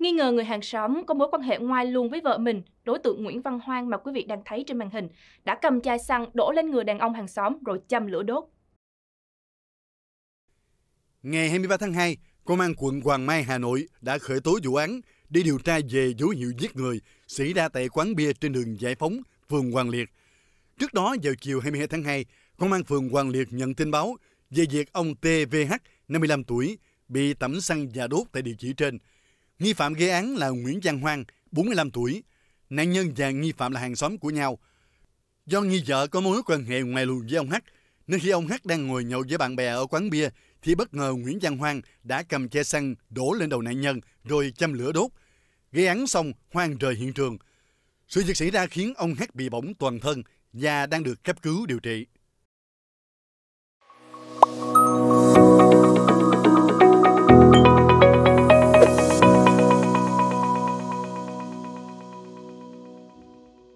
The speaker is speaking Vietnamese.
Nghi ngờ người hàng xóm có mối quan hệ ngoài luôn với vợ mình, đối tượng Nguyễn Văn Hoang mà quý vị đang thấy trên màn hình đã cầm chai xăng đổ lên người đàn ông hàng xóm rồi châm lửa đốt. Ngày 23 tháng 2, Công an quận Hoàng Mai, Hà Nội đã khởi tố vụ án đi điều tra về dấu hiệu giết người xảy ra tại quán bia trên đường Giải Phóng, phường Hoàng Liệt. Trước đó, vào chiều 22 tháng 2, Công an phường Hoàng Liệt nhận tin báo về việc ông TVH, 55 tuổi, bị tẩm xăng và đốt tại địa chỉ trên – Nghi phạm gây án là Nguyễn Giang Hoang, 45 tuổi. Nạn nhân và nghi phạm là hàng xóm của nhau. Do nghi vợ có mối quan hệ ngoài luồng với ông H, nên khi ông H đang ngồi nhậu với bạn bè ở quán bia, thì bất ngờ Nguyễn Giang Hoang đã cầm che xăng đổ lên đầu nạn nhân rồi châm lửa đốt. Gây án xong, Hoang rời hiện trường. Sự việc xảy ra khiến ông H bị bỏng toàn thân và đang được cấp cứu điều trị.